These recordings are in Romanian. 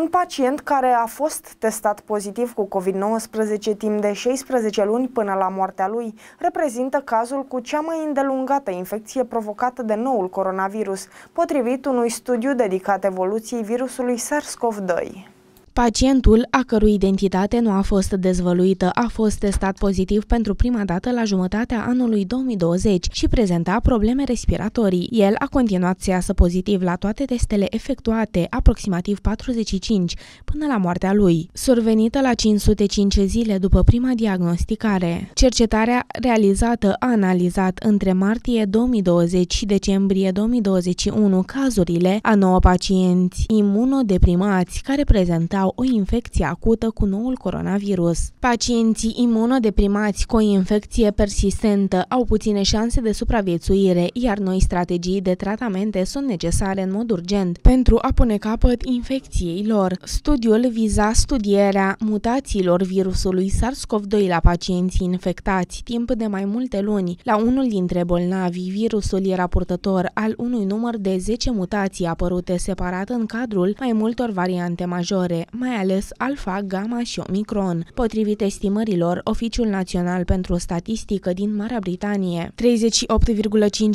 Un pacient care a fost testat pozitiv cu COVID-19 timp de 16 luni până la moartea lui reprezintă cazul cu cea mai îndelungată infecție provocată de noul coronavirus, potrivit unui studiu dedicat evoluției virusului SARS-CoV-2. Pacientul, a cărui identitate nu a fost dezvăluită, a fost testat pozitiv pentru prima dată la jumătatea anului 2020 și prezenta probleme respiratorii. El a continuat să iasă pozitiv la toate testele efectuate, aproximativ 45, până la moartea lui, survenită la 505 zile după prima diagnosticare. Cercetarea realizată a analizat între martie 2020 și decembrie 2021 cazurile a 9 pacienți imunodeprimați care prezentau au o infecție acută cu noul coronavirus. Pacienții imunodeprimați cu o infecție persistentă au puține șanse de supraviețuire, iar noi strategii de tratamente sunt necesare în mod urgent pentru a pune capăt infecției lor. Studiul viza studierea mutațiilor virusului SARS-CoV-2 la pacienții infectați timp de mai multe luni. La unul dintre bolnavi, virusul era purtător al unui număr de 10 mutații apărute separat în cadrul mai multor variante majore mai ales alfa, gamma și omicron. Potrivit estimărilor, Oficiul Național pentru Statistică din Marea Britanie,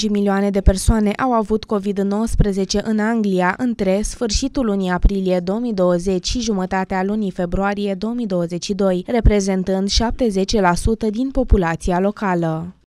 38,5 milioane de persoane au avut COVID-19 în Anglia între sfârșitul lunii aprilie 2020 și jumătatea lunii februarie 2022, reprezentând 70% din populația locală.